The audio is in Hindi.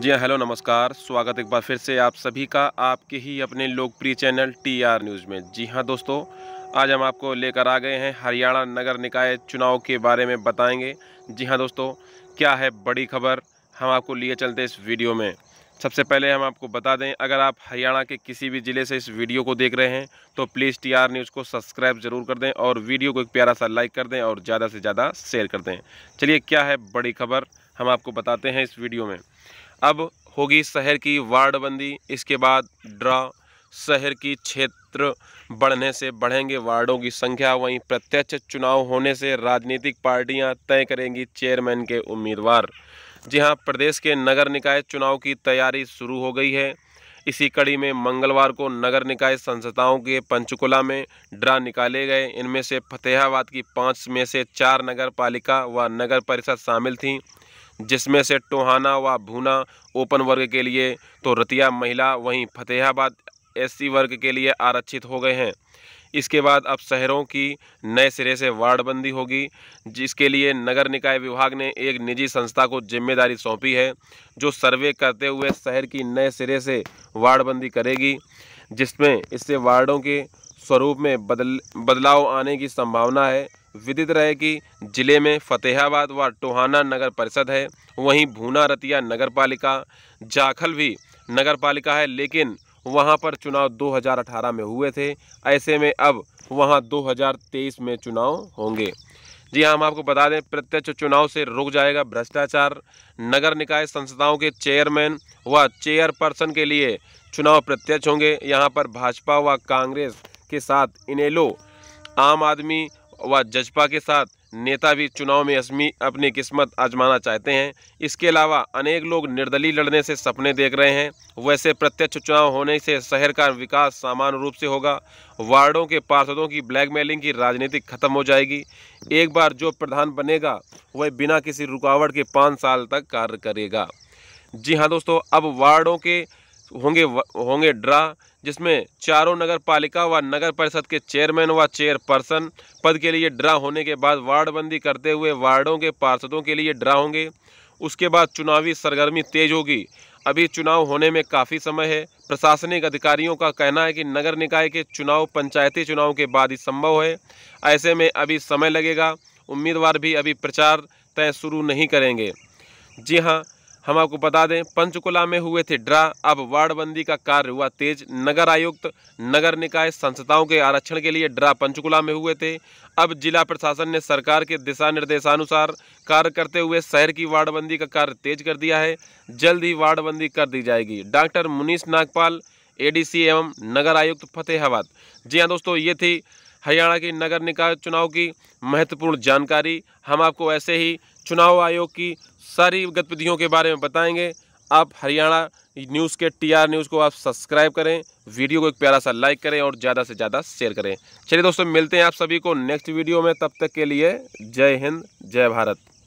जी हाँ, हेलो नमस्कार स्वागत एक बार फिर से आप सभी का आपके ही अपने लोकप्रिय चैनल टी आर न्यूज़ में जी हाँ दोस्तों आज हम आपको लेकर आ गए हैं हरियाणा नगर निकाय चुनाव के बारे में बताएंगे जी हाँ दोस्तों क्या है बड़ी खबर हम आपको लिए चलते इस वीडियो में सबसे पहले हम आपको बता दें अगर आप हरियाणा के किसी भी ज़िले से इस वीडियो को देख रहे हैं तो प्लीज़ टी आर न्यूज़ को सब्सक्राइब ज़रूर कर दें और वीडियो को एक प्यारा सा लाइक कर दें और ज़्यादा से ज़्यादा शेयर कर दें चलिए क्या है बड़ी खबर हम आपको बताते हैं इस वीडियो में अब होगी शहर की वार्डबंदी इसके बाद ड्रा शहर की क्षेत्र बढ़ने से बढ़ेंगे वार्डों की संख्या वहीं प्रत्यक्ष चुनाव होने से राजनीतिक पार्टियां तय करेंगी चेयरमैन के उम्मीदवार जी हां प्रदेश के नगर निकाय चुनाव की तैयारी शुरू हो गई है इसी कड़ी में मंगलवार को नगर निकाय संस्थाओं के पंचकुला में ड्रा निकाले गए इनमें से फतेहाबाद की पाँच में से चार नगर पालिका व नगर परिषद शामिल थीं जिसमें से टोहाना व भूना ओपन वर्ग के लिए तो रतिया महिला वहीं फतेहाबाद एससी वर्ग के लिए आरक्षित हो गए हैं इसके बाद अब शहरों की नए सिरे से वार्डबंदी होगी जिसके लिए नगर निकाय विभाग ने एक निजी संस्था को जिम्मेदारी सौंपी है जो सर्वे करते हुए शहर की नए सिरे से वार्डबंदी करेगी जिसमें इससे वार्डों के स्वरूप में बदल बदलाव आने की संभावना है विदित रहे कि जिले में फतेहाबाद व टोहाना नगर परिषद है वहीं भूना रतिया नगर पालिका जाखल भी नगर पालिका है लेकिन वहां पर चुनाव 2018 में हुए थे ऐसे में अब वहां 2023 में चुनाव होंगे जी हाँ हम आपको बता दें प्रत्यक्ष चुनाव से रुक जाएगा भ्रष्टाचार नगर निकाय संस्थाओं के चेयरमैन व चेयरपर्सन के लिए चुनाव प्रत्यक्ष होंगे यहाँ पर भाजपा व कांग्रेस के साथ इनेलो आम आदमी व जजपा के साथ नेता भी चुनाव में असमी अपनी किस्मत आजमाना चाहते हैं इसके अलावा अनेक लोग निर्दलीय लड़ने से सपने देख रहे हैं वैसे प्रत्यक्ष चुनाव होने से शहर का विकास सामान्य रूप से होगा वार्डों के पार्षदों की ब्लैकमेलिंग की राजनीति खत्म हो जाएगी एक बार जो प्रधान बनेगा वह बिना किसी रुकावट के पाँच साल तक कार्य करेगा जी हाँ दोस्तों अब वार्डों के होंगे होंगे ड्रा जिसमें चारों नगर पालिका व नगर परिषद के चेयरमैन व चेयरपर्सन पद के लिए ड्रा होने के बाद वार्डबंदी करते हुए वार्डों के पार्षदों के लिए ड्रा होंगे उसके बाद चुनावी सरगर्मी तेज होगी अभी चुनाव होने में काफ़ी समय है प्रशासनिक अधिकारियों का कहना है कि नगर निकाय के चुनाव पंचायती चुनाव के बाद ही संभव है ऐसे में अभी समय लगेगा उम्मीदवार भी अभी प्रचार तय शुरू नहीं करेंगे जी हाँ हम आपको बता दें पंचकुला में हुए थे ड्रा अब वार्डबंदी का कार्य हुआ तेज नगर आयुक्त नगर निकाय संस्थाओं के आरक्षण के लिए ड्रा पंचकुला में हुए थे अब जिला प्रशासन ने सरकार के दिशा निर्देशानुसार कार्य करते हुए शहर की वार्डबंदी का कार्य तेज कर दिया है जल्द ही वार्डबंदी कर दी जाएगी डॉक्टर मुनीष नागपाल ए एवं नगर आयुक्त फतेहाबाद जी हाँ दोस्तों ये थी हरियाणा के नगर निकाय चुनाव की महत्वपूर्ण जानकारी हम आपको ऐसे ही चुनाव आयोग की सारी गतिविधियों के बारे में बताएंगे आप हरियाणा न्यूज़ के टीआर न्यूज़ को आप सब्सक्राइब करें वीडियो को एक प्यारा सा लाइक करें और ज़्यादा से ज़्यादा शेयर करें चलिए दोस्तों मिलते हैं आप सभी को नेक्स्ट वीडियो में तब तक के लिए जय हिंद जय भारत